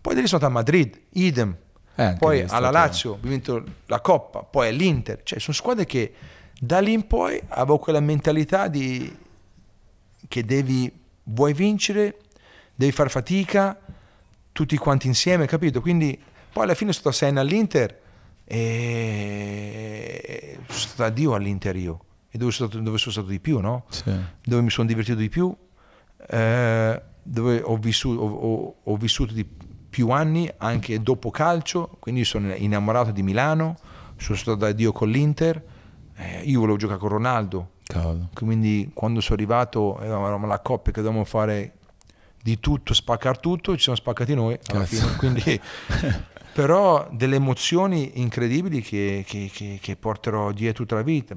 Poi è stato a Madrid, idem. Eh, poi alla Lazio, ha vinto la Coppa, poi all'Inter. Cioè, sono squadre che da lì in poi avevo quella mentalità di che devi, vuoi vincere, devi far fatica, tutti quanti insieme, capito? Quindi poi alla fine sono stato a Senna all'Inter e sono stato addio all'Inter io. E dove sono, stato, dove sono stato di più, no? Sì. Dove mi sono divertito di più, eh, dove ho vissuto, ho, ho, ho vissuto di più più anni anche dopo calcio, quindi sono innamorato di Milano, sono stato da Dio con l'Inter, eh, io volevo giocare con Ronaldo, Cavolo. quindi quando sono arrivato eravamo la coppia che dovevamo fare di tutto, spaccar tutto, ci siamo spaccati noi alla fine, quindi, però delle emozioni incredibili che, che, che, che porterò dietro tutta la vita.